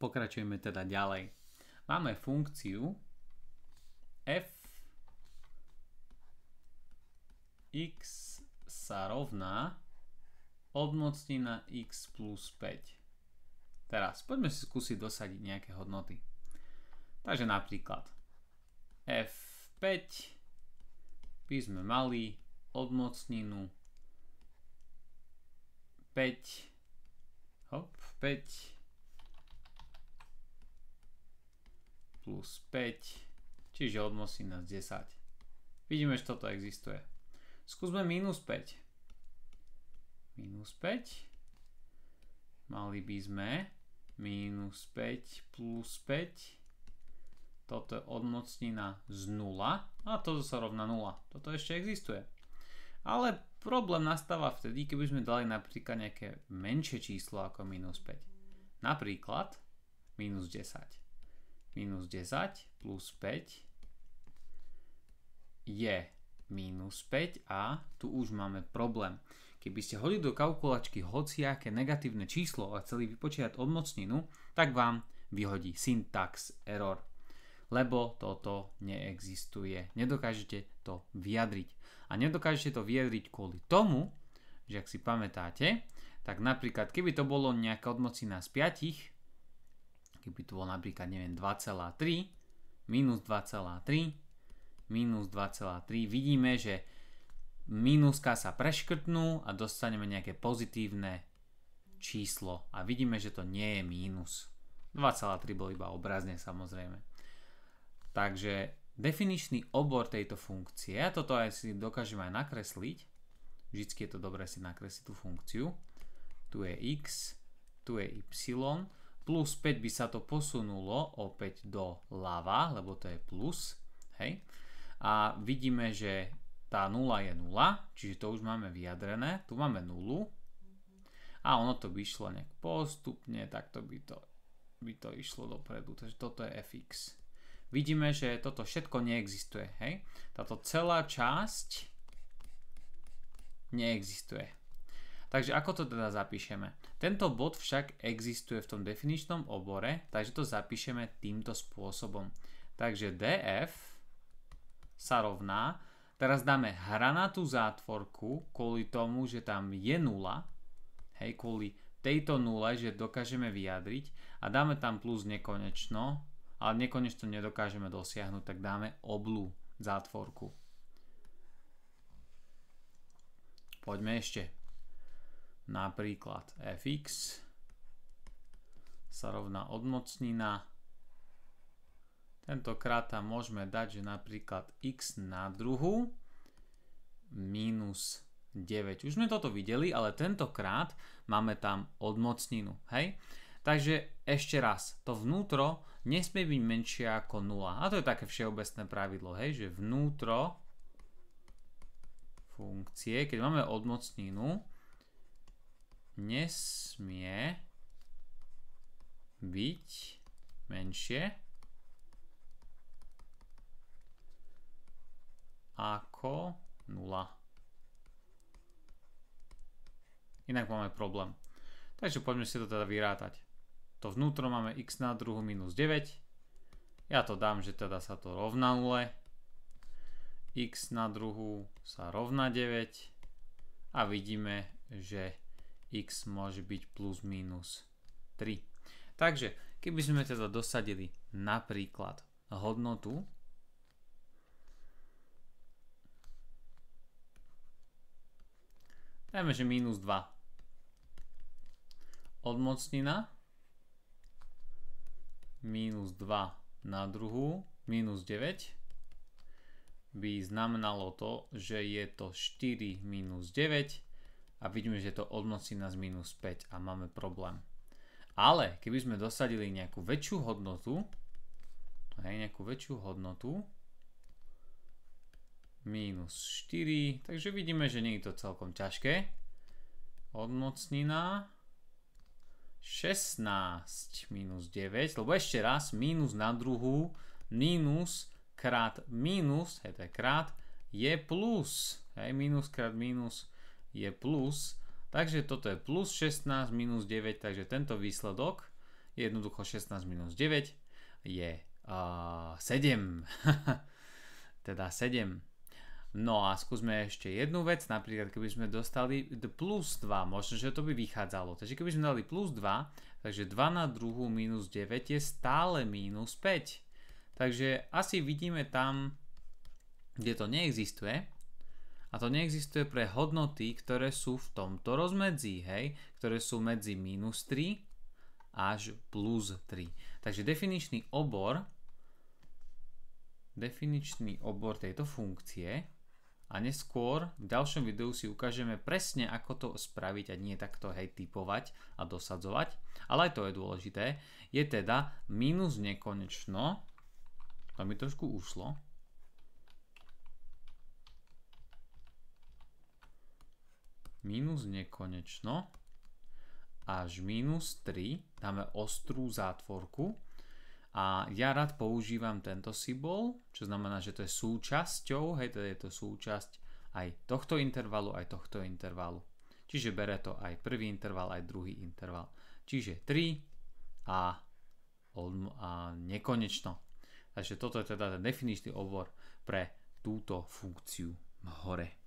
Pokračujeme teda ďalej. Máme funkciu f x sa rovná na x plus 5. Teraz poďme si skúsiť dosadiť nejaké hodnoty. Takže napríklad f5 by sme mali odmocninu 5 hop, 5 plus 5, čiže odnosí nás 10. Vidíme, že toto existuje. Skúsme minus 5. Minus 5. Mali by sme minus 5 plus 5. Toto je odmocnina z 0 a toto sa rovná 0. Toto ešte existuje. Ale problém nastáva vtedy, keby sme dali napríklad nejaké menšie číslo ako minus 5. Napríklad minus 10 minus 10 plus 5 je minus 5 a tu už máme problém. Keby ste hodili do kalkulačky hociaké negatívne číslo a chceli vypočítať odmocninu, tak vám vyhodí syntax error, lebo toto neexistuje. Nedokážete to vyjadriť. A nedokážete to vyjadriť kvôli tomu, že ak si pamätáte, tak napríklad keby to bolo nejaká odmocina z 5, keby tu bol napríklad, neviem, 2,3, minus 2,3, minus 2,3, vidíme, že minuska sa preškrtnú a dostaneme nejaké pozitívne číslo a vidíme, že to nie je mínus. 2,3 bol iba obrazne samozrejme. Takže definičný obor tejto funkcie, a toto aj si dokážem aj nakresliť, vždycky je to dobré si nakresliť tú funkciu, tu je x, tu je y, plus 5 by sa to posunulo opäť do lava, lebo to je plus. Hej. A vidíme, že tá 0 je 0, čiže to už máme vyjadrené. Tu máme 0 a ono to by išlo nejak postupne, to by to, by to išlo dopredu. Takže toto je fx. Vidíme, že toto všetko neexistuje. Hej. Táto celá časť neexistuje. Takže ako to teda zapíšeme? Tento bod však existuje v tom definičnom obore, takže to zapíšeme týmto spôsobom. Takže df sa rovná, teraz dáme hranatú zátvorku kvôli tomu, že tam je nula, hej, kvôli tejto nule, že dokážeme vyjadriť a dáme tam plus nekonečno, ale nekonečno nedokážeme dosiahnuť, tak dáme oblú zátvorku. Poďme ešte. Napríklad fx sa rovná odmocnina. Tentokrát tam môžeme dať, že napríklad x na druhu minus 9. Už sme toto videli, ale tentokrát máme tam odmocninu. Hej? Takže ešte raz, to vnútro nesmie byť menšie ako 0. A to je také všeobecné pravidlo, hej? že vnútro funkcie, keď máme odmocninu, nesmie byť menšie ako 0. Inak máme problém. Takže poďme si to teda vyrátať. To vnútro máme x na druhu minus 9. Ja to dám, že teda sa to rovná 0. x na druhu sa rovná 9. A vidíme, že x môže byť plus minus 3. Takže keby sme teda dosadili napríklad hodnotu dajme, že minus 2 odmocnina minus 2 na druhú minus 9 by znamenalo to, že je to 4 minus 9 a vidíme, že to odnosí nás minus 5 a máme problém. Ale keby sme dosadili nejakú väčšiu hodnotu, aj nejakú väčšiu hodnotu, minus 4, takže vidíme, že nie je to celkom ťažké. Odnocnina 16 minus 9, lebo ešte raz minus na druhú, minus krát minus, hej, to je krát, je plus. Hej, minus krát minus je plus, takže toto je plus 16 minus 9, takže tento výsledok je jednoducho 16 minus 9 je uh, 7. teda 7. No a skúsme ešte jednu vec, napríklad keby sme dostali plus 2, možno, že to by vychádzalo. Takže keby sme dali plus 2, takže 2 na druhú minus 9 je stále minus 5. Takže asi vidíme tam, kde to neexistuje, a to neexistuje pre hodnoty, ktoré sú v tomto rozmedzí, hej, ktoré sú medzi minus 3 až plus 3. Takže definičný obor definičný obor tejto funkcie a neskôr v ďalšom videu si ukážeme presne ako to spraviť a nie takto hej typovať a dosadzovať, ale aj to je dôležité, je teda minus nekonečno, to mi trošku ušlo, minus nekonečno až minus 3, dáme ostrú zátvorku a ja rád používam tento symbol, čo znamená, že to je súčasťou, hej, teda je to súčasť aj tohto intervalu, aj tohto intervalu. Čiže bere to aj prvý interval, aj druhý interval. Čiže 3 a, a nekonečno. Takže toto je teda ten definičný obor pre túto funkciu hore.